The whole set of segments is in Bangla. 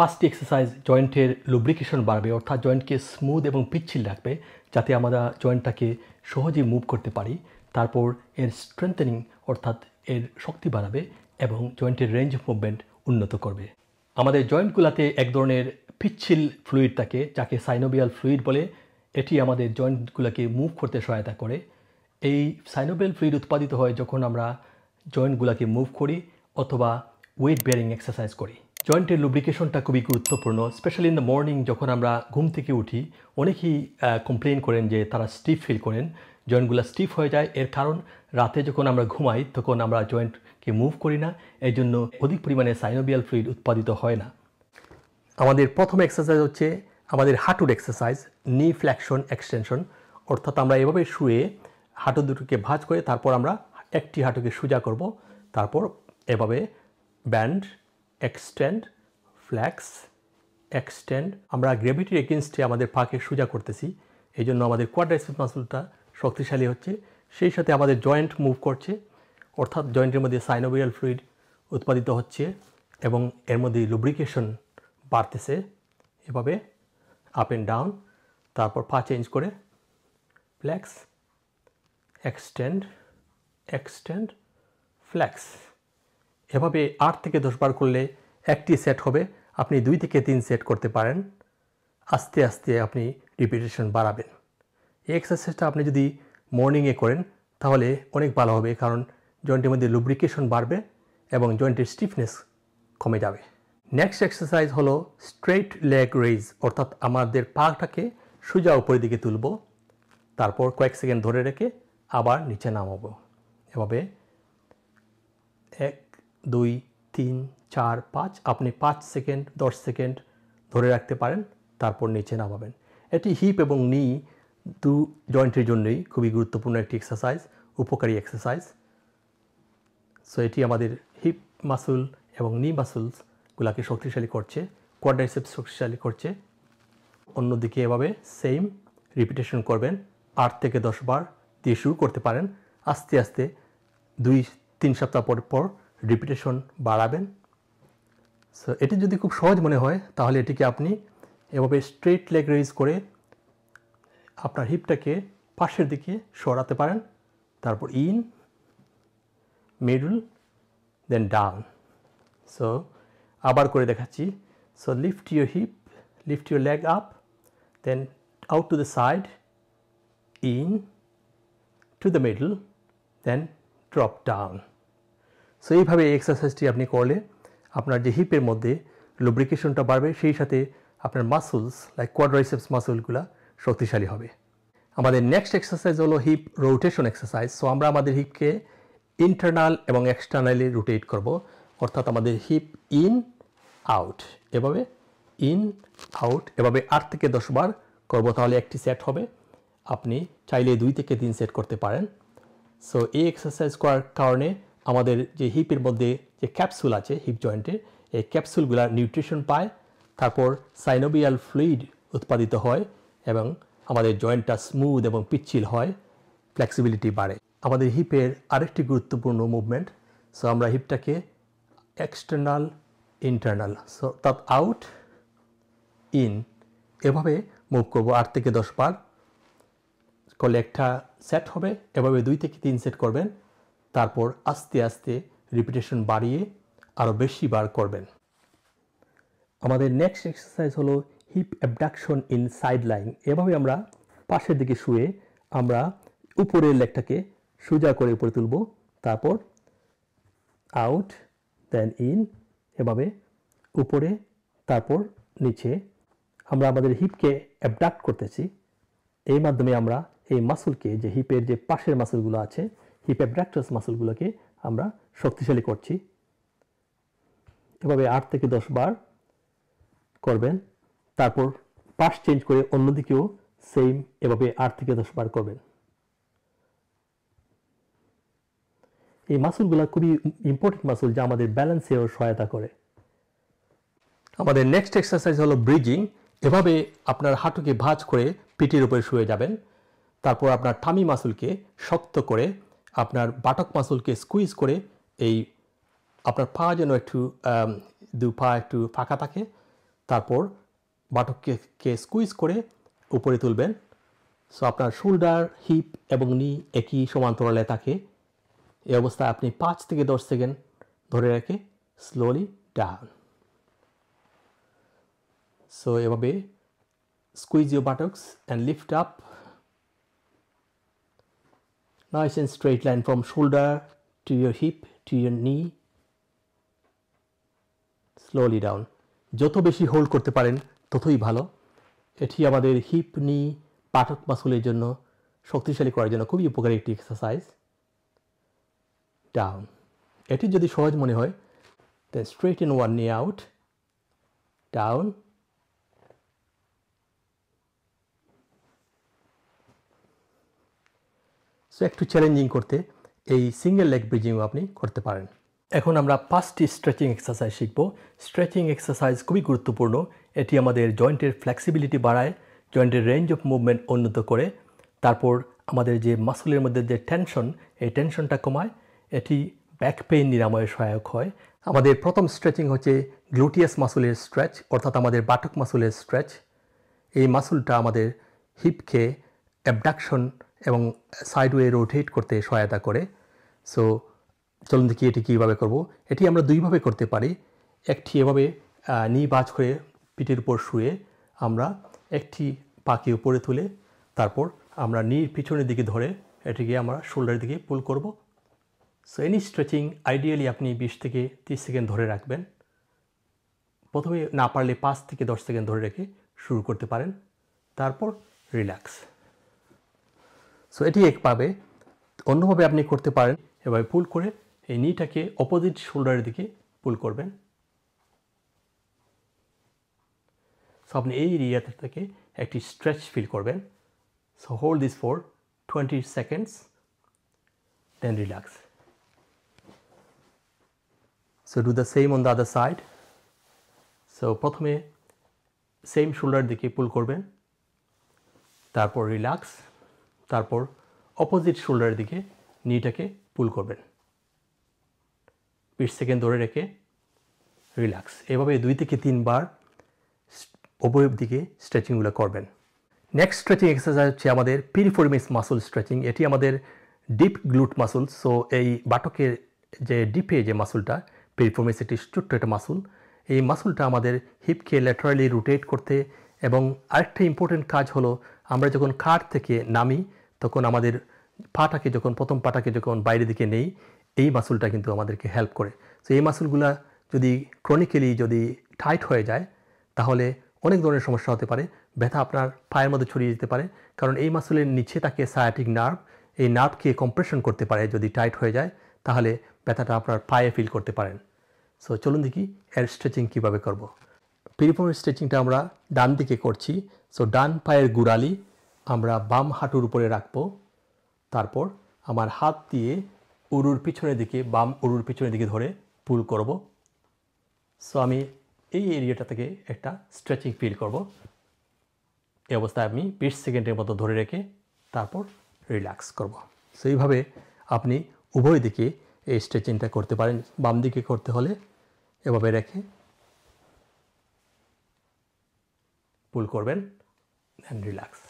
পাঁচটি এক্সারসাইজ জয়েন্টের লুব্রিকেশন বাড়বে অর্থাৎ জয়েন্টকে স্মুথ এবং পিচ্ছিল রাখবে যাতে আমরা জয়েন্টটাকে সহজেই মুভ করতে পারি তারপর এর স্ট্রেংথেনিং অর্থাৎ এর শক্তি বাড়াবে এবং জয়েন্টের রেঞ্জ অফ মুভমেন্ট উন্নত করবে আমাদের জয়েন্টগুলাতে এক ধরনের পিচ্ছিল ফ্লুইড থাকে যাকে সাইনোবিয়াল ফ্লুইড বলে এটি আমাদের জয়েন্টগুলোকে মুভ করতে সহায়তা করে এই সাইনোবিয়াল ফ্লুইড উৎপাদিত হয় যখন আমরা জয়েন্টগুলোকে মুভ করি অথবা ওয়েট বেয়ারিং এক্সারসাইজ করি জয়েন্টের লুব্রিকেশনটা খুবই গুরুত্বপূর্ণ স্পেশালি ইন দ্য মর্নিং যখন আমরা ঘুম থেকে উঠি অনেকেই কমপ্লেন করেন যে তারা স্টিফ ফিল করেন জয়েন্টগুলো স্টিফ হয়ে যায় এর কারণ রাতে যখন আমরা ঘুমাই তখন আমরা জয়েন্টকে মুভ করি না এর জন্য অধিক পরিমাণে সাইনোবিয়াল ফ্লুইড উৎপাদিত হয় না আমাদের প্রথম এক্সারসাইজ হচ্ছে আমাদের হাঁটুর এক্সারসাইজ নি ফ্ল্যাকশন এক্সটেনশন অর্থাৎ আমরা এভাবে শুয়ে হাঁটু দুটোকে ভাঁজ করে তারপর আমরা একটি হাঁটুকে সোজা করব তারপর এভাবে ব্যান্ড এক্সটেন্ড ফ্ল্যাক্স এক্সটেন্ড আমরা গ্র্যাভিটির এগেনস্টে আমাদের পাকে সোজা করতেছি এই জন্য আমাদের কোয়াড্রাইসিস মাসুলটা শক্তিশালী হচ্ছে সেই সাথে আমাদের জয়েন্ট মুভ করছে অর্থাৎ জয়েন্টের মধ্যে সাইনোভিয়াল ফ্লুইড উৎপাদিত হচ্ছে এবং এর মধ্যে লুব্রিকেশন বাড়তেছে এভাবে আপ অ্যান্ড ডাউন তারপর পা চেঞ্জ করে ফ্ল্যাক্স এক্সটেন্ড এক্সটেন্ড ফ্ল্যাক্স এভাবে আট থেকে দশবার করলে একটি সেট হবে আপনি দুই থেকে তিন সেট করতে পারেন আস্তে আস্তে আপনি রিপিটেশন বাড়াবেন এই এক্সারসাইজটা আপনি যদি মর্নিংয়ে করেন তাহলে অনেক ভালো হবে কারণ জয়েন্টের মধ্যে লুব্রিকেশন বাড়বে এবং জয়েন্টের স্টিফনেস কমে যাবে নেক্সট এক্সারসাইজ হলো স্ট্রেট লেগ রেজ অর্থাৎ আমাদের পাটাকে সোজা উপরের দিকে তুলব তারপর কয়েক সেকেন্ড ধরে রেখে আবার নিচে নামাবো এভাবে দুই তিন চার পাঁচ আপনি পাঁচ সেকেন্ড দশ সেকেন্ড ধরে রাখতে পারেন তারপর নিচে নামাবেন এটি হিপ এবং নি দু জয়েন্টের জন্যই খুবই গুরুত্বপূর্ণ একটি এক্সারসাইজ উপকারী এক্সারসাইজ সো এটি আমাদের হিপ মাসুল এবং নি মাসুলসগুলোকে শক্তিশালী করছে কোয়ার্ডাইসেপ শক্তিশালী করছে অন্যদিকে এভাবে সেম রিপিটেশন করবেন আট থেকে দশ বার দিয়ে শুরু করতে পারেন আস্তে আস্তে দুই তিন সপ্তাহ পর পর রিপিটেশন বাড়াবেন সো এটি যদি খুব সহজ মনে হয় তাহলে এটিকে আপনি এভাবে স্ট্রেট লেগ রেজ করে আপনার হিপটাকে পাশের দিকে সরাতে পারেন তারপর in middle then down so আবার করে দেখাচ্ছি so lift your hip lift your leg up then out to the side in to the middle then drop down so এইভাবে এক্সারসাইজটি আপনি করলে আপনার যে হিপের মধ্যে লুব্রিকেশনটা বাড়বে সেই সাথে আপনার মাসলস লাইক কোয়াড্রাইসেপস মাসলগুলো শক্তিশালী হবে আমাদের নেক্সট এক্সারসাইজ হলো হিপ রোটেশন এক্সারসাইজ সো আমরা আমাদের হিপকে ইন্টারনাল এবং এক্সটার্নালি রোটেট করব অর্থাৎ আমাদের হিপ ইন আউট এভাবে ইন আউট এভাবে আট থেকে দশ বার করব তাহলে একটি সেট হবে আপনি চাইলে দুই থেকে তিন সেট করতে পারেন সো এই এক্সারসাইজ করার কারণে আমাদের যে হিপের মধ্যে যে ক্যাপসুল আছে হিপ জয়েন্টে এই ক্যাপসুলগুলার নিউট্রিশন পায় তারপর সাইনোবিয়াল ফ্লুইড উৎপাদিত হয় এবং আমাদের জয়েন্টটা স্মুথ এবং পিচ্ছিল হয় ফ্লেক্সিবিলিটি বাড়ে আমাদের হিপের আরেকটি গুরুত্বপূর্ণ মুভমেন্ট সো আমরা হিপটাকে এক্সটার্নাল ইন্টারনাল সো তপ আউট ইন এভাবে মুভ করবো আট থেকে দশ বার করলে একটা সেট হবে এভাবে দুই থেকে তিন সেট করবেন তারপর আস্তে আস্তে রিপিটেশন বাড়িয়ে আরও বেশি বার করবেন আমাদের নেক্সট এক্সারসাইজ হলো hip abduction in side line এভাবে আমরা পাশের দিকে শুয়ে আমরা উপরের লেগটাকে সোজা করে উপরে তুলব তারপর আউট দেন ইন এভাবে উপরে তারপর নিচে আমরা আমাদের হিপকে অ্যাবডাক্ট করতেছি এই মাধ্যমে আমরা এই মাসুলকে যে হিপের যে পাশের মাসুলগুলো আছে হিপ অ্যাবডাক্টাস মাসেলগুলোকে আমরা শক্তিশালী করছি এভাবে আট থেকে দশ বার করবেন তারপর পাশ চেঞ্জ করে অন্যদিকেও সেম এভাবে আট থেকে দশ বার করবেন এই মাসুলগুলো খুবই ইম্পর্টেন্ট মাসুল যা আমাদের ব্যালেন্সেও সহায়তা করে আমাদের নেক্সট এক্সারসাইজ হলো ব্রিজিং এভাবে আপনার হাঁটুকে ভাঁজ করে পিঠের উপরে শুয়ে যাবেন তারপর আপনার ঠামি মাসুলকে শক্ত করে আপনার বাটক মাসুলকে স্কুইজ করে এই আপনার পা যেন একটু দু পা একটু ফাঁকা থাকে তারপর বাটককে স্কুইজ করে উপরে তুলবেন সো আপনার শোল্ডার হিপ এবং নি একই সমান্তরালে থাকে এই অবস্থায় আপনি পাঁচ থেকে দশ সেকেন্ড ধরে রেখে স্লোলি ডান সো এভাবে squeeze you buttocks and lift up nice and straight line from shoulder to your hip to your knee slowly down যত বেশি হোল্ড করতে পারেন ততই ভালো এটি আমাদের হিপ নি পাঠক মাসুলের জন্য শক্তিশালী করার জন্য খুবই উপকারী একটি এক্সারসাইজ ডাউন এটি যদি সহজ মনে হয় then straight in one knee out down so একটু চ্যালেঞ্জিং করতে এই সিঙ্গেল লেগ ব্রিজিংও আপনি করতে পারেন এখন আমরা পাঁচটি স্ট্রেচিং এক্সারসাইজ শিখব স্ট্রেচিং এক্সারসাইজ খুবই গুরুত্বপূর্ণ এটি আমাদের জয়েন্টের ফ্লেক্সিবিলিটি বাড়ায় জয়েন্টের রেঞ্জ অফ মুভমেন্ট উন্নত করে তারপর আমাদের যে মাসুলের মধ্যে যে টেনশন এই টেনশনটা কমায় এটি ব্যাক পেইন নিরাময়ে সহায়ক হয় আমাদের প্রথম স্ট্রেচিং হচ্ছে গ্লুটিয়াস মাসুলের স্ট্রেচ অর্থাৎ আমাদের বাটক মাসুলের স্ট্রেচ এই মাসুলটা আমাদের হিপকে অ্যাবডাকশন এবং সাইডওয়ে রোটেট করতে সহায়তা করে সো চলুন দেখি এটি কীভাবে করব এটি আমরা দুইভাবে করতে পারি একটি এভাবে নি বাজ করে পিঠের উপর শুয়ে আমরা একটি পাকে উপরে তুলে তারপর আমরা নির পিছনের দিকে ধরে এটিকে আমরা শোল্ডারের দিকে পুল করব সো এনি স্ট্রেচিং আইডিয়ালি আপনি বিশ থেকে তিরিশ সেকেন্ড ধরে রাখবেন প্রথমে না পারলে পাঁচ থেকে দশ সেকেন্ড ধরে রেখে শুরু করতে পারেন তারপর রিল্যাক্স সো এটি এক পাবে অন্যভাবে আপনি করতে পারেন এভাবে পুল করে এই নিটাকে অপোজিট শোল্ডারের দিকে পুল করবেন সো আপনি এই এরিয়া থেকে একটি স্ট্রেচ ফিল করবেন so hold this for twenty seconds then relax so do the same on the other side so প্রথমে সেম শোল্ডার দিকে পুল করবেন তারপর রিল্যাক্স তারপর অপোজিট শোল্ডারের দিকে নিটাকে পুল করবেন বিশ সেকেন্ড ধরে রেখে রিল্যাক্স এভাবে দুই থেকে তিনবার ওপরের দিকে স্ট্রেচিংগুলো করবেন নেক্সট স্ট্রেচিং এক্সারসাইজ হচ্ছে আমাদের পিরিফোরমিস মাসল স্ট্রেচিং এটি আমাদের ডিপ গ্লুট মাসল সো এই বাটকের যে ডিপে যে মাসুলটা পিরিফোরমিস একটি ছোট্ট একটা মাসুল এই মাসুলটা আমাদের হিপকে ল্যাটারালি রোটেট করতে এবং আরেকটা ইম্পর্টেন্ট কাজ হলো আমরা যখন কার থেকে নামি তখন আমাদের পাটাকে যখন প্রথম পাটাকে যখন বাইরে দিকে নেই এই মাসুলটা কিন্তু আমাদেরকে হেল্প করে তো এই মাসুলগুলা যদি ক্রনিক্যালি যদি টাইট হয়ে যায় তাহলে অনেক ধরনের সমস্যা হতে পারে ব্যথা আপনার পায়ের মধ্যে ছড়িয়ে যেতে পারে কারণ এই মাসুলের নিচে থাকে সায়াটিক নার্ভ এই নার্ভকে কম্প্রেশন করতে পারে যদি টাইট হয়ে যায় তাহলে ব্যথাটা আপনার পায়ে ফিল করতে পারেন সো চলুন দেখি এর স্ট্রেচিং কীভাবে করব পিরিফর্ম স্ট্রেচিংটা আমরা ডান দিকে করছি সো ডান পায়ের গুড়ালি আমরা বাম হাঁটুর উপরে রাখব তারপর আমার হাত দিয়ে উরুর পিছনের দিকে বাম উরুর পিছনের দিকে ধরে পুল করব সো আমি এই এরিয়াটা থেকে একটা স্ট্রেচিং ফিল করব এই অবস্থায় আমি বিশ সেকেন্ডের মতো ধরে রেখে তারপর রিল্যাক্স করব সো এইভাবে আপনি উভয় দিকে এই স্ট্রেচিংটা করতে পারেন বাম দিকে করতে হলে এভাবে রেখে পুল করবেন অ্যান্ড রিল্যাক্স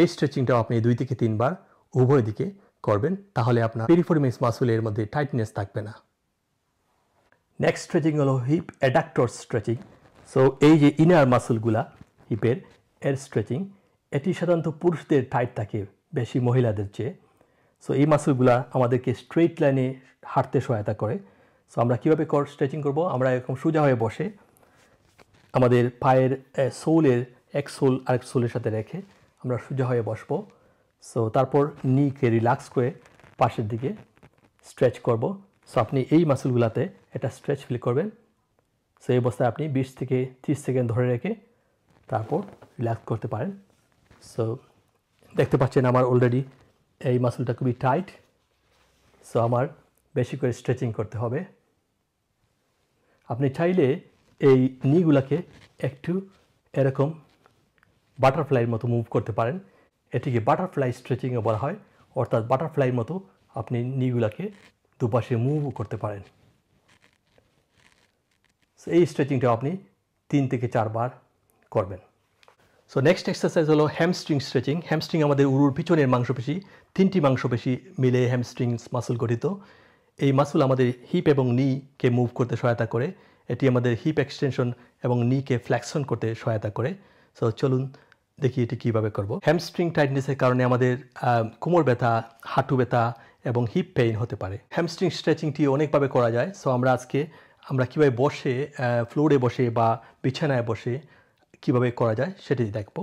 এই স্ট্রেচিংটাও আপনি দুই থেকে তিনবার উভয় দিকে করবেন তাহলে আপনার মাসুল মাসুলের মধ্যে টাইটনেস থাকবে না নেক্সট স্ট্রেচিং হলো হিপ অ্যাডাক্টর স্ট্রেচিং সো এই যে ইনার মাসুলগুলা হিপের এর স্ট্রেচিং এটি সাধারণত পুরুষদের টাইট থাকে বেশি মহিলাদের চেয়ে সো এই মাসুলগুলা আমাদেরকে স্ট্রেট লাইনে হাঁটতে সহায়তা করে সো আমরা কীভাবে কর স্ট্রেচিং করব আমরা এরকম সোজা হয়ে বসে আমাদের পায়ের সোলের এক সোল আরেক সোলের সাথে রেখে আমরা সোজা হয়ে বসবো সো তারপর নিকে রিল্যাক্স করে পাশের দিকে স্ট্রেচ করব সো আপনি এই মাসুলগুলাতে এটা স্ট্রেচ ফিল করবেন সো এই অবস্থায় আপনি বিশ থেকে তিরিশ সেকেন্ড ধরে রেখে তারপর রিল্যাক্স করতে পারেন সো দেখতে পাচ্ছেন আমার অলরেডি এই মাসুলটা খুবই টাইট সো আমার বেশি করে স্ট্রেচিং করতে হবে আপনি চাইলে এই নিগুলাকে একটু এরকম বাটারফ্লাইয়ের মতো মুভ করতে পারেন এটিকে বাটারফ্লাই স্ট্রেচিংও বলা হয় অর্থাৎ বাটারফ্লাইয়ের মতো আপনি নিগুলাকে দুপাশে মুভ করতে পারেন সো এই স্ট্রেচিংটা আপনি তিন থেকে চারবার করবেন সো নেক্সট এক্সারসাইজ হলো হ্যামস্ট্রিং স্ট্রেচিং হ্যামস্ট্রিং আমাদের উরুর পিছনের মাংসপেশি তিনটি মাংসপেশি মিলে হ্যামস্ট্রিং মাসল গঠিত এই মাসল আমাদের হিপ এবং নিকে মুভ করতে সহায়তা করে এটি আমাদের হিপ এক্সটেনশন এবং নিকে ফ্ল্যাকশন করতে সহায়তা করে সো চলুন দেখি এটি কীভাবে করব হ্যামস্ট্রিং টাইটনেসের কারণে আমাদের কোমর ব্যথা হাঁটু ব্যথা এবং হিপ পেইন হতে পারে হ্যামস্ট্রিং স্ট্রেচিংটি অনেকভাবে করা যায় সো আমরা আজকে আমরা কীভাবে বসে ফ্লোরে বসে বা বিছানায় বসে কিভাবে করা যায় সেটি দেখব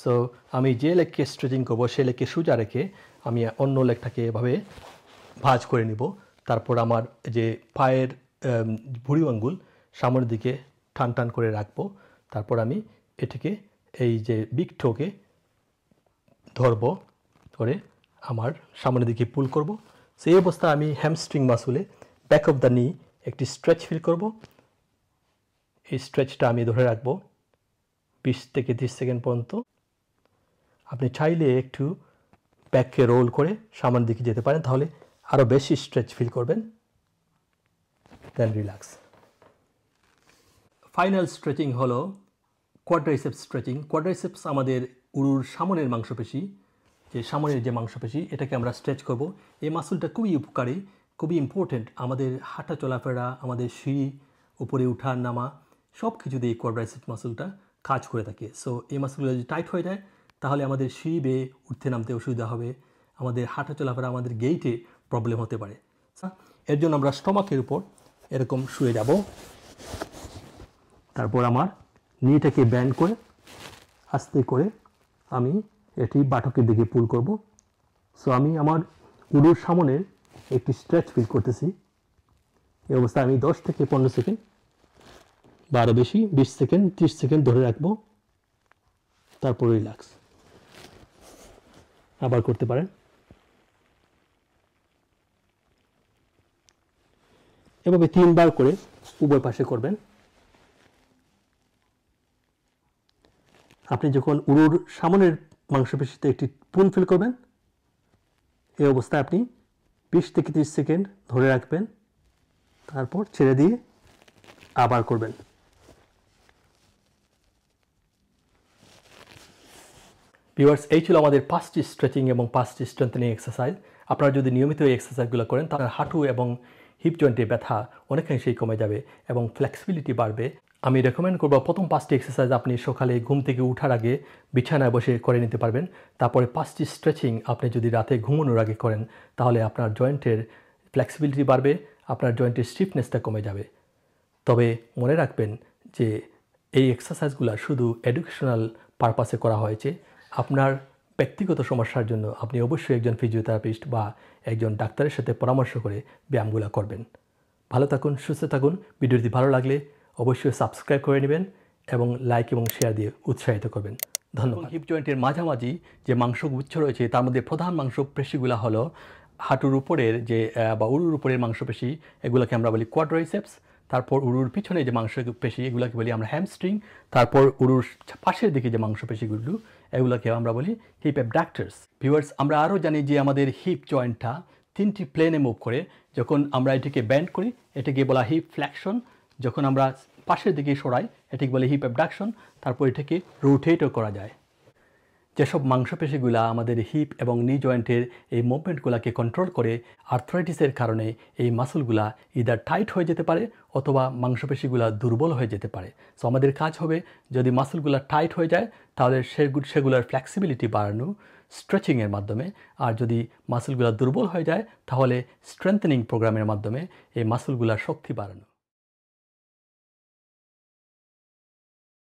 সো আমি যে লেগকে স্ট্রেচিং করব সে লেগকে সোজা রেখে আমি অন্য লেগটাকে এভাবে ভাজ করে নিব তারপর আমার যে পায়ের ভুড়ি আঙ্গুল সামনের দিকে টান টান করে রাখবো তারপর আমি এটিকে এই যে বিকটোকে ধরব ধরে আমার সামনের দিকে পুল করব সেই অবস্থা আমি হ্যামস্ট্রিং মাসুলে ব্যাক অফ দ্য নি একটি স্ট্রেচ ফিল করব এই স্ট্রেচটা আমি ধরে রাখব বিশ থেকে তিরিশ সেকেন্ড পর্যন্ত আপনি চাইলে একটু ব্যাককে রোল করে সামনের দিকে যেতে পারেন তাহলে আরও বেশি স্ট্রেচ ফিল করবেন দেন রিল্যাক্স ফাইনাল স্ট্রেচিং হলো কোয়াড্রাইসেপ স্ট্রেচিং কোয়াড্রাইসেপস আমাদের উরুর সামনের মাংসপেশি যে সামনের যে মাংসপেশি এটাকে আমরা স্ট্রেচ করব এই মাসুলটা খুবই উপকারী খুবই ইম্পর্টেন্ট আমাদের হাঁটা চলাফেরা আমাদের সিঁড়ি উপরে উঠা নামা সব কিছুতে এই কোয়াড্রাইসেপ মাসুলটা কাজ করে থাকে সো এই মাসুলগুলো যদি টাইট হয়ে যায় তাহলে আমাদের সিঁড়ি বেয়ে উঠতে নামতে অসুবিধা হবে আমাদের হাঁটা চলাফেরা আমাদের গেইটে প্রবলেম হতে পারে এর জন্য আমরা স্টমাকের উপর এরকম শুয়ে যাব তারপর আমার নিটাকে ব্যান্ড করে আস্তে করে আমি এটি বাটকের দিকে পুল করব সো আমি আমার উড়ুর সামনে একটি স্ট্রেচ ফিল করতেছি এই অবস্থায় আমি দশ থেকে পনেরো সেকেন্ড বারো বেশি বিশ সেকেন্ড ত্রিশ সেকেন্ড ধরে রাখবো তারপর রিল্যাক্স আবার করতে পারেন এভাবে তিনবার করে উভয় পাশে করবেন আপনি যখন উরুর সামনের মাংসপেশিতে একটি পুন ফিল করবেন এই অবস্থায় আপনি বিশ থেকে তিরিশ সেকেন্ড ধরে রাখবেন তারপর ছেড়ে দিয়ে আবার করবেন ভিউয়ার্স এই ছিল আমাদের পাঁচটি স্ট্রেচিং এবং পাঁচটি স্ট্রেন্থেনিং এক্সারসাইজ আপনারা যদি নিয়মিত এই এক্সারসাইজগুলো করেন তাহলে হাঁটু এবং হিপ জয়েন্টে ব্যথা সেই কমে যাবে এবং ফ্লেক্সিবিলিটি বাড়বে আমি রেকমেন্ড করব প্রথম পাঁচটি এক্সারসাইজ আপনি সকালে ঘুম থেকে উঠার আগে বিছানায় বসে করে নিতে পারবেন তারপরে পাঁচটি স্ট্রেচিং আপনি যদি রাতে ঘুমানোর আগে করেন তাহলে আপনার জয়েন্টের ফ্লেক্সিবিলিটি বাড়বে আপনার জয়েন্টের স্টিফনেসটা কমে যাবে তবে মনে রাখবেন যে এই এক্সারসাইজগুলো শুধু এডুকেশনাল পারপাসে করা হয়েছে আপনার ব্যক্তিগত সমস্যার জন্য আপনি অবশ্যই একজন ফিজিওথেরাপিস্ট বা একজন ডাক্তারের সাথে পরামর্শ করে ব্যায়ামগুলো করবেন ভালো থাকুন সুস্থ থাকুন ভিডিওটি ভালো লাগলে অবশ্যই সাবস্ক্রাইব করে নেবেন এবং লাইক এবং শেয়ার দিয়ে উৎসাহিত করবেন ধন্যবাদ হিপ জয়েন্টের মাঝামাঝি যে মাংস উচ্ছ রয়েছে তার মধ্যে প্রধান পেশিগুলো হলো হাঁটুর উপরের যে বা উরুর উপরের মাংসপেশি এগুলোকে আমরা বলি কোয়াড্রাইসেপস তারপর উরুর পিছনে যে মাংস পেশি এগুলোকে বলি আমরা হ্যামস্ট্রিং তারপর উরুর পাশের দিকে যে মাংসপেশিগুলো এগুলোকে আমরা বলি হিপ ডাক্টার্স ভিউয়ার্স আমরা আরও জানি যে আমাদের হিপ জয়েন্টটা তিনটি প্লেনে মুভ করে যখন আমরা এটিকে ব্যান্ড করি এটাকে বলা হিপ ফ্ল্যাকশন যখন আমরা পাশের দিকে সরাই এটিকে বলে হিপ অ্যাবডাকশন তারপর এটাকে রোটেটও করা যায় যেসব মাংসপেশিগুলা আমাদের হিপ এবং নি জয়েন্টের এই মুভমেন্টগুলাকে কন্ট্রোল করে আর্থরাইটিসের কারণে এই মাসলগুলা ইদার টাইট হয়ে যেতে পারে অথবা মাংসপেশিগুলা দুর্বল হয়ে যেতে পারে সো আমাদের কাজ হবে যদি মাসলগুলা টাইট হয়ে যায় তাহলে সেগুলোর ফ্লেক্সিবিলিটি বাড়ানো স্ট্রেচিংয়ের মাধ্যমে আর যদি মাসলগুলা দুর্বল হয়ে যায় তাহলে স্ট্রেংথেনিং প্রোগ্রামের মাধ্যমে এই মাসলগুলার শক্তি বাড়ানো